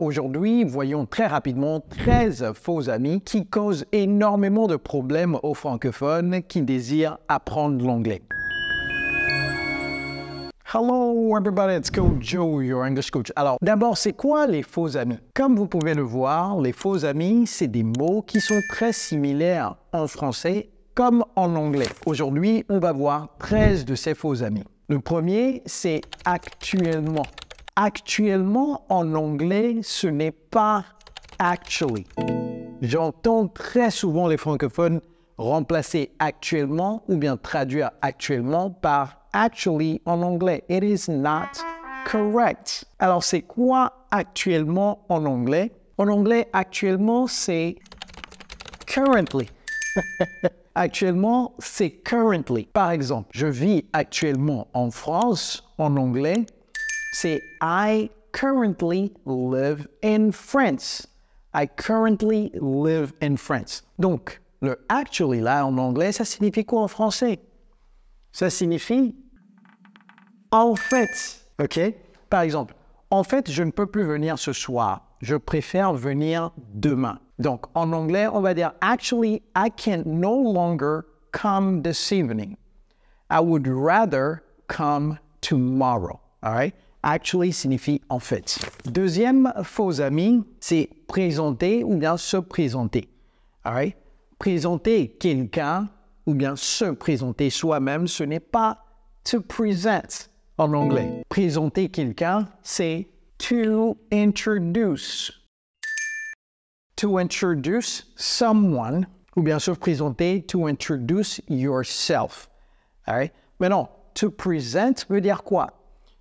Aujourd'hui, voyons très rapidement 13 faux amis qui causent énormément de problèmes aux francophones qui désirent apprendre l'anglais. Hello everybody, it's Coach Joe, your English coach. Alors, d'abord, c'est quoi les faux amis Comme vous pouvez le voir, les faux amis, c'est des mots qui sont très similaires en français comme en anglais. Aujourd'hui, on va voir 13 de ces faux amis. Le premier, c'est actuellement. Actuellement, en anglais, ce n'est pas actually. J'entends très souvent les francophones remplacer actuellement ou bien traduire actuellement par actually en anglais. It is not correct. Alors, c'est quoi actuellement en anglais? En anglais, actuellement, c'est currently. actuellement, c'est currently. Par exemple, je vis actuellement en France en anglais. Say, I currently live in France. I currently live in France. Donc, le actually là en anglais, ça signifie quoi en français Ça signifie en fait. OK Par exemple, en fait, je ne peux plus venir ce soir. Je préfère venir demain. Donc, en anglais, on va dire actually, I can no longer come this evening. I would rather come tomorrow. All right actually signifie en fait. Deuxième faux ami, c'est présenter ou bien se présenter. All Présenter quelqu'un ou bien se présenter soi-même, ce n'est pas to present en anglais. Présenter quelqu'un, c'est to introduce. To introduce someone ou bien se présenter to introduce yourself. All right? Mais non, to present veut dire quoi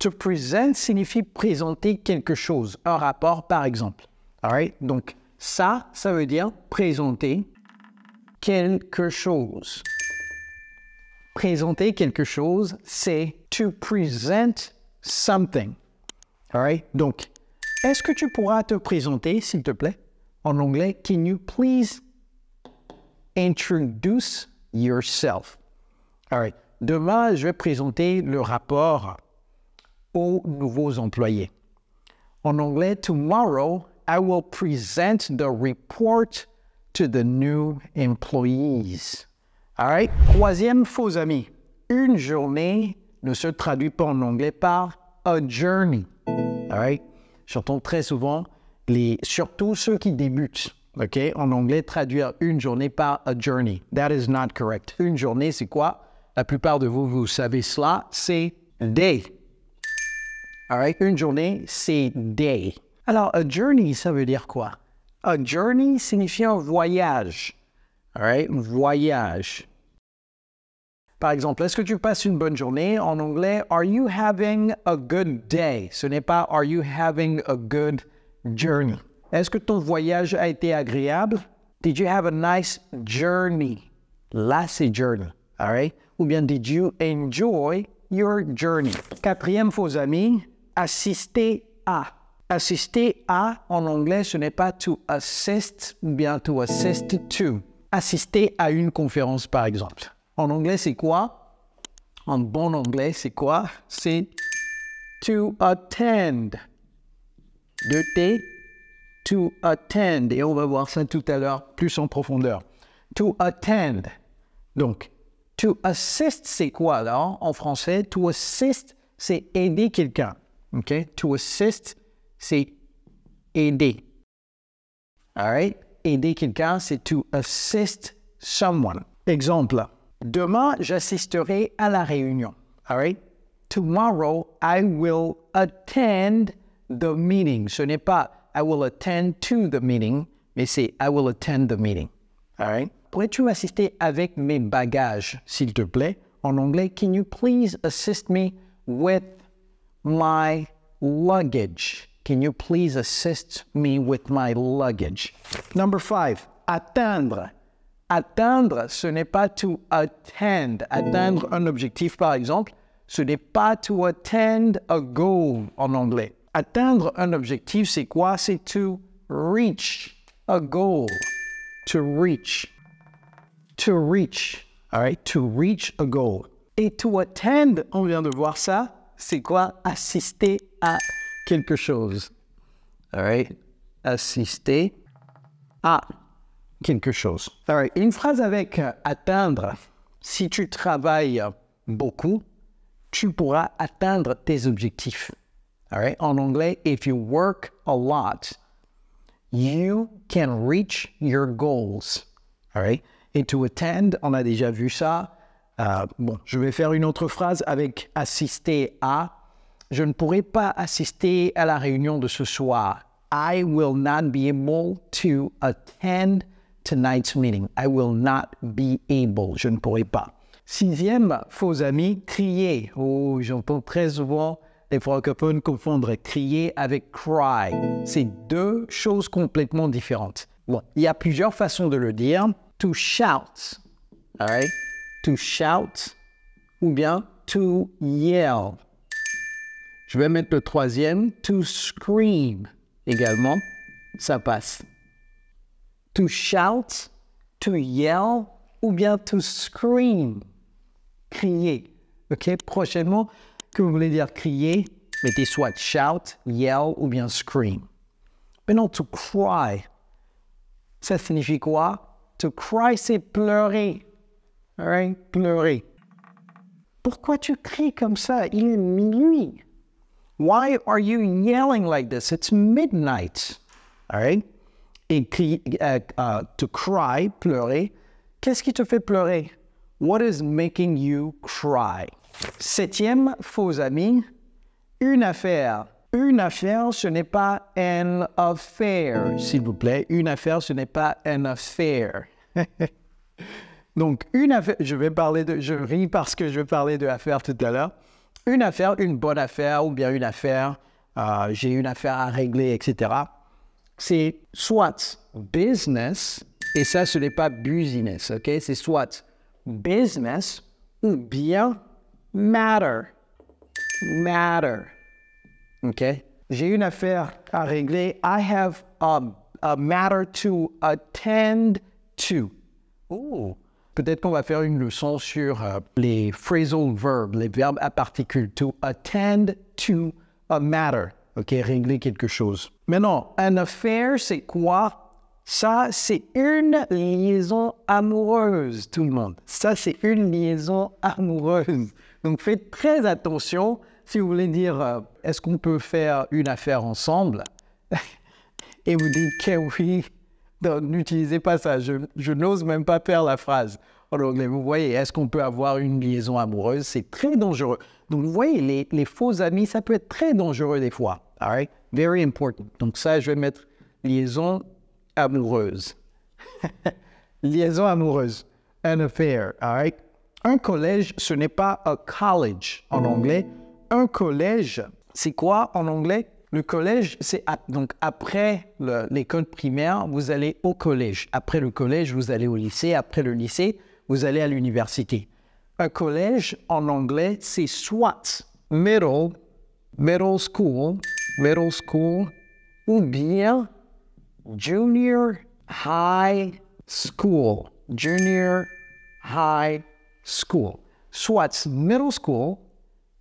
To present signifie présenter quelque chose, un rapport par exemple. All right? Donc, ça, ça veut dire présenter quelque chose. Présenter quelque chose, c'est to present something. All right? Donc, est-ce que tu pourras te présenter, s'il te plaît? En anglais, can you please introduce yourself? All right. Demain, je vais présenter le rapport nouveaux employés. En anglais, tomorrow, I will present the report to the new employees. All right? Troisième faux ami. Une journée ne se traduit pas en anglais par a journey. All right? J'entends très souvent, les, surtout ceux qui débutent. OK? En anglais, traduire une journée par a journey. That is not correct. Une journée, c'est quoi? La plupart de vous, vous savez cela, c'est day. All Une journée, c'est day. Alors, a journey, ça veut dire quoi? A journey signifie un voyage. All voyage. Par exemple, est-ce que tu passes une bonne journée? En anglais, are you having a good day? Ce n'est pas are you having a good journey. Est-ce que ton voyage a été agréable? Did you have a nice journey? Là, c'est journey. Ou bien, did you enjoy your journey? Quatrième, faux amis, assister à. Assister à, en anglais, ce n'est pas to assist ou bien to assist to. Assister à une conférence, par exemple. En anglais, c'est quoi En bon anglais, c'est quoi C'est to attend. De T, to attend. Et on va voir ça tout à l'heure plus en profondeur. To attend. Donc, to assist, c'est quoi alors en français To assist, c'est aider quelqu'un. Okay, to assist, c'est aider. All right, aider quelqu'un, c'est to assist someone. Exemple, demain, j'assisterai à la réunion. All right, tomorrow, I will attend the meeting. Ce n'est pas I will attend to the meeting, mais c'est I will attend the meeting. All right. Pourrais-tu m'assister avec mes bagages, s'il te plaît? En anglais, can you please assist me with my luggage. Can you please assist me with my luggage? Number five, atteindre. Atteindre, ce n'est pas to attend. Atteindre un objectif, par exemple, ce n'est pas to attend a goal en anglais. Atteindre un objectif, c'est quoi? C'est to reach a goal. To reach. To reach. All right, to reach a goal. Et to attend, on vient de voir ça, c'est quoi assister à quelque chose. All right? Assister à quelque chose. All right. Une phrase avec euh, atteindre. Si tu travailles beaucoup, tu pourras atteindre tes objectifs. All right? En anglais, if you work a lot, you can reach your goals. All right? Et to attend, on a déjà vu ça. Euh, bon, je vais faire une autre phrase avec assister à. Je ne pourrai pas assister à la réunion de ce soir. I will not be able to attend tonight's meeting. I will not be able. Je ne pourrai pas. Sixième, faux ami, « crier. Oh, j'entends très souvent les francophones confondre crier avec cry. C'est deux choses complètement différentes. Bon, il y a plusieurs façons de le dire. To shout. All right? to shout ou bien to yell. Je vais mettre le troisième, to scream également, ça passe. To shout, to yell ou bien to scream, crier. OK, prochainement, que vous voulez dire crier, mettez soit shout, yell ou bien scream. Maintenant, to cry, ça signifie quoi? To cry, c'est pleurer. Right, pleurer. Pourquoi tu cries comme ça? Il est minuit. Why are you yelling like this? It's midnight. All right? Euh, euh, to cry, pleurer. Qu'est-ce qui te fait pleurer? What is making you cry? Septième, faux ami. Une affaire. Une affaire, ce n'est pas an affair, s'il vous plaît. Une affaire, ce n'est pas an affair. Donc, une affaire, je vais parler de, je ris parce que je vais parler de affaire tout à l'heure. Une affaire, une bonne affaire ou bien une affaire, euh, j'ai une affaire à régler, etc. C'est soit business, et ça, ce n'est pas business, ok? C'est soit business ou bien matter. Matter. Ok? J'ai une affaire à régler. I have a, matter to attend to. Peut-être qu'on va faire une leçon sur euh, les phrasal verbs, les verbes à particules. To attend to a matter. OK, régler quelque chose. Maintenant, an affaire, c'est quoi? Ça, c'est une liaison amoureuse, tout le monde. Ça, c'est une liaison amoureuse. Donc, faites très attention si vous voulez dire euh, est-ce qu'on peut faire une affaire ensemble Et vous dites que oui n'utilisez pas ça. Je, n'ose même pas faire la phrase en anglais. Vous voyez, est-ce qu'on peut avoir une liaison amoureuse C'est très dangereux. Donc, vous voyez, les, faux amis, ça peut être très dangereux des fois. Very important. Donc, ça, je vais mettre liaison amoureuse. liaison amoureuse. An affair. Un collège, ce n'est pas a college en anglais. Un collège, c'est quoi en anglais le collège, c'est donc après l'école primaire, vous allez au collège. Après le collège, vous allez au lycée. Après le lycée, vous allez à l'université. Un collège, en anglais, c'est soit middle, middle school, middle school, ou bien junior high school, junior high school. Soit middle school,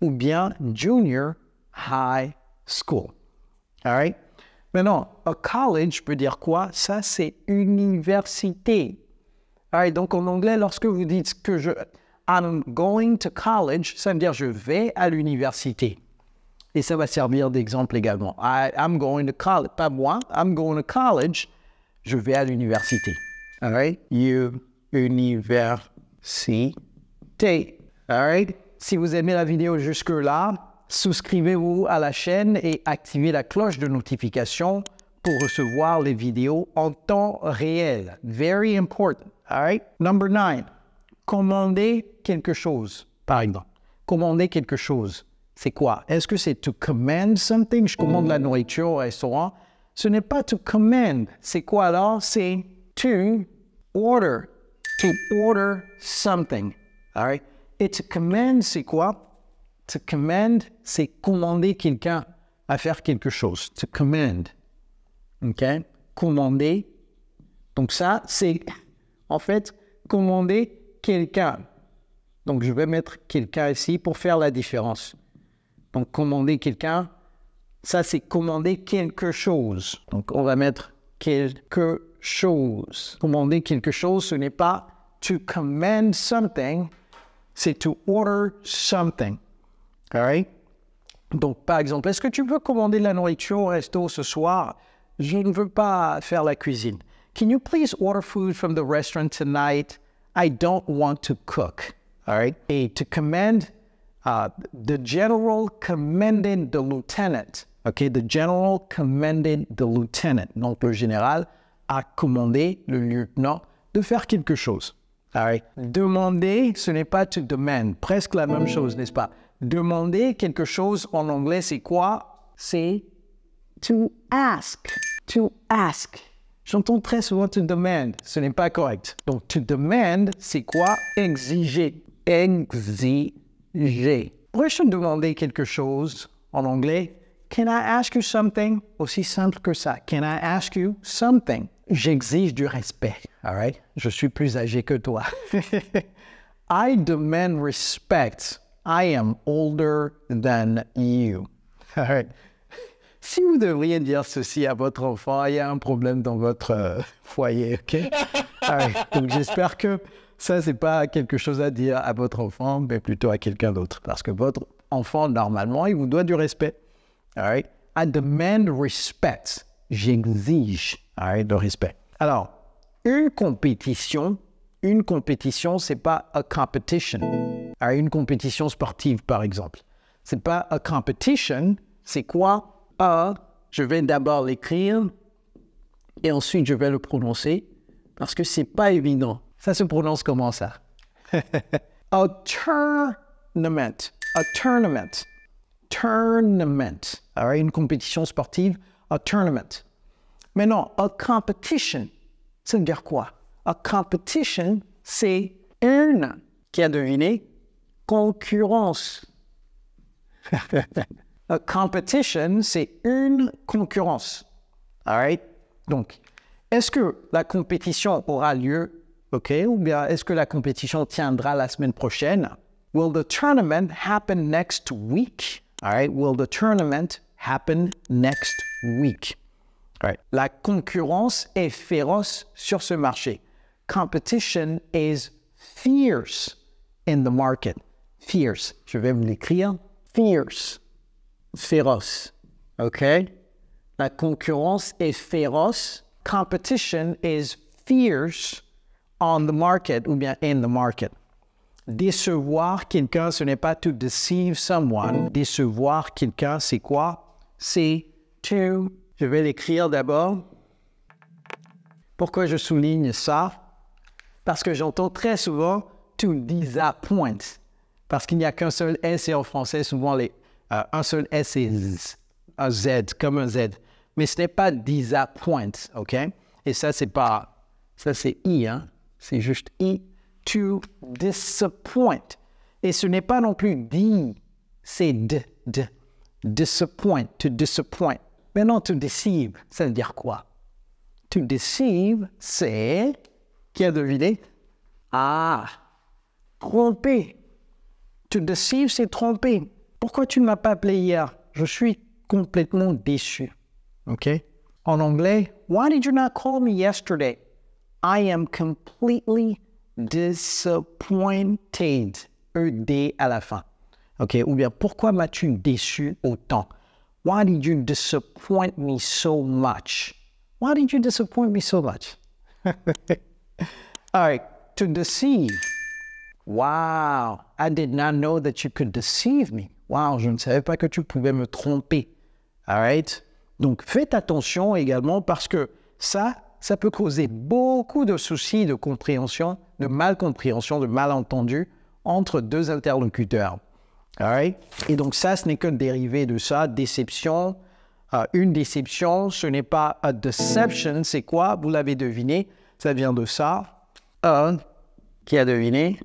ou bien junior high school. Maintenant, a college peut dire quoi? Ça, c'est université. All Donc, en anglais, lorsque vous dites que je. I'm going to college, ça veut dire je vais à l'université. Et ça va servir d'exemple également. I'm going to college. Pas moi. I'm going to college. Je vais à l'université. All right? You, université. All right? Si vous aimez la vidéo jusque-là, Souscrivez-vous à la chaîne et activez la cloche de notification pour recevoir les vidéos en temps réel. Very important. All right? Number nine, commander quelque chose, par exemple. Commander quelque chose, c'est quoi? Est-ce que c'est to command something? Je commande la nourriture au restaurant. Ce n'est pas to command. C'est quoi alors? C'est to order. To order something. All right? Et to command, c'est quoi? To command, c'est commander quelqu'un à faire quelque chose. To command. OK? Commander. Donc ça, c'est en fait commander quelqu'un. Donc je vais mettre quelqu'un ici pour faire la différence. Donc commander quelqu'un, ça c'est commander quelque chose. Donc on va mettre quelque chose. Commander quelque chose, ce n'est pas to command something, c'est to order something right? Donc, par exemple, est-ce que tu peux commander de la nourriture au resto ce soir? Je ne veux pas faire la cuisine. Can you please order food from the restaurant tonight? I don't want to cook. All right? Et to command, uh, the general commanded the lieutenant. OK? The general commanded the lieutenant. Donc, le général a commandé le lieutenant de faire quelque chose. All right? Demander, ce n'est pas to demand. Presque la même chose, n'est-ce pas? Demander quelque chose en anglais, c'est quoi C'est to ask. To ask. J'entends très souvent to demand. Ce n'est pas correct. Donc to demand, c'est quoi Exiger. Exiger. Pourrais-je te demander quelque chose en anglais Can I ask you something Aussi simple que ça. Can I ask you something J'exige du respect. All right Je suis plus âgé que toi. I demand respect. I am older than you. All Si vous devriez dire ceci à votre enfant, il y a un problème dans votre euh, foyer, ok? Donc j'espère que ça, c'est pas quelque chose à dire à votre enfant, mais plutôt à quelqu'un d'autre. Parce que votre enfant, normalement, il vous doit du respect. All I demand respect. J'exige right, le respect. Alors, une compétition une compétition, c'est pas a competition. À une compétition sportive, par exemple. C'est pas a competition, c'est quoi A, je vais d'abord l'écrire et ensuite je vais le prononcer parce que c'est pas évident. Ça se prononce comment ça A tournament. A tournament. Tournament. une compétition sportive, a tournament. Mais non, a competition, ça veut dire quoi a competition, c'est une qui a deviné concurrence. a competition, c'est une concurrence. All right? Donc, est-ce que la compétition aura lieu? OK. Ou bien est-ce que la compétition tiendra la semaine prochaine? Will the tournament happen next week? All right. Will the tournament happen next week? All right. La concurrence est féroce sur ce marché competition is fierce in the market. Fierce. Je vais vous l'écrire. Fierce. Féroce. OK? La concurrence est féroce. Competition is fierce on the market ou bien in the market. Décevoir quelqu'un, ce n'est pas to deceive someone. Décevoir quelqu'un, c'est quoi? C'est to. Je vais l'écrire d'abord. Pourquoi je souligne ça? Parce que j'entends très souvent to disappoint. Parce qu'il n'y a qu'un seul S et en français, souvent, les, euh, un seul S est un Z, comme un Z. Mais ce n'est pas disappoint, OK? Et ça, c'est pas. Ça, c'est I, hein? C'est juste I. To disappoint. Et ce n'est pas non plus D, c'est D, D. Disappoint, to disappoint. Maintenant, to deceive, ça veut dire quoi? To deceive, c'est qui a deviné Ah, tromper. To deceive, c'est tromper. Pourquoi tu ne m'as pas appelé hier Je suis complètement déçu. OK En anglais, Why did you not call me yesterday I am completely disappointed. E-D à la fin. OK Ou bien, pourquoi m'as-tu déçu autant Why did you disappoint me so much Why did you disappoint me so much All to deceive. Wow, I did not know that you could deceive me. Wow, je ne savais pas que tu pouvais me tromper. All Donc faites attention également parce que ça, ça peut causer beaucoup de soucis de compréhension, de mal-compréhension, de malentendu entre deux interlocuteurs. All Et donc ça, ce n'est que dérivé de ça, déception. Ah, une déception, ce n'est pas a deception, c'est quoi Vous l'avez deviné, ça vient de ça, qui a deviné?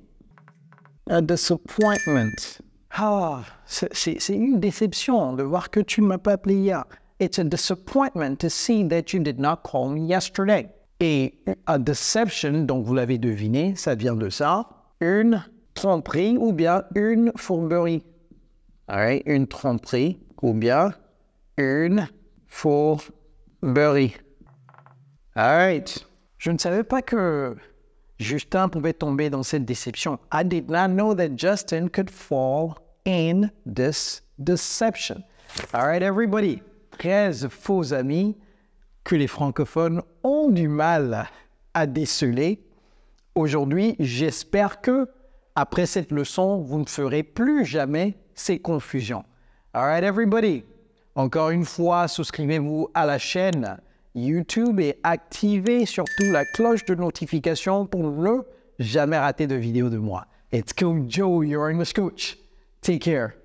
A disappointment. Ah, c'est une déception de voir que tu ne m'as pas appelé hier. It's a disappointment to see that you did not call me yesterday. Et a deception, donc vous l'avez deviné, ça vient de ça, une tromperie ou bien une fourberie. All right, une tromperie ou bien une fourberie. All right. Je ne savais pas que Justin pouvait tomber dans cette déception. I did not know that Justin could fall in this deception. All right, everybody. 13 faux amis que les francophones ont du mal à déceler. Aujourd'hui, j'espère que, après cette leçon, vous ne ferez plus jamais ces confusions. All right, everybody. Encore une fois, souscrivez-vous à la chaîne. YouTube et activez surtout la cloche de notification pour ne jamais rater de vidéos de moi. It's Kung Joe, your English coach. Take care.